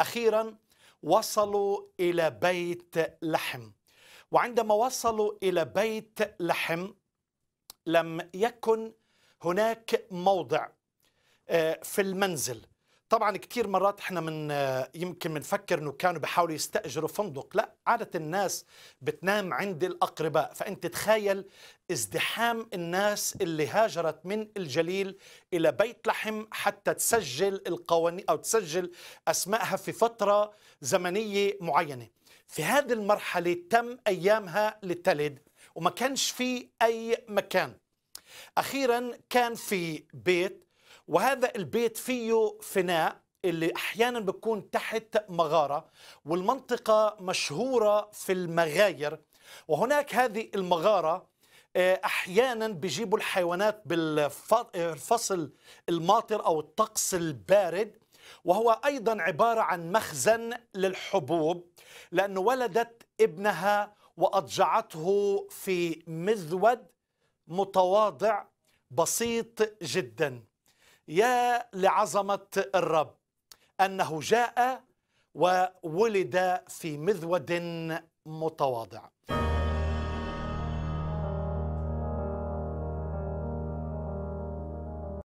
أخيرا وصلوا إلى بيت لحم وعندما وصلوا إلى بيت لحم لم يكن هناك موضع آه، في المنزل طبعا كثير مرات احنا من آه، يمكن بنفكر انه كانوا بيحاولوا يستاجروا فندق لا عاده الناس بتنام عند الاقرباء فانت تخيل ازدحام الناس اللي هاجرت من الجليل الى بيت لحم حتى تسجل القوانين او تسجل اسمائها في فتره زمنيه معينه في هذه المرحله تم ايامها للتلد وما كانش في اي مكان اخيرا كان في بيت وهذا البيت فيه فناء اللي احيانا بتكون تحت مغاره والمنطقه مشهوره في المغاير وهناك هذه المغاره آه، احيانا بيجيبوا الحيوانات بالفصل الماطر او الطقس البارد وهو ايضا عباره عن مخزن للحبوب لانه ولدت ابنها واضجعته في مذود متواضع بسيط جدا يا لعظمة الرب أنه جاء وولد في مذود متواضع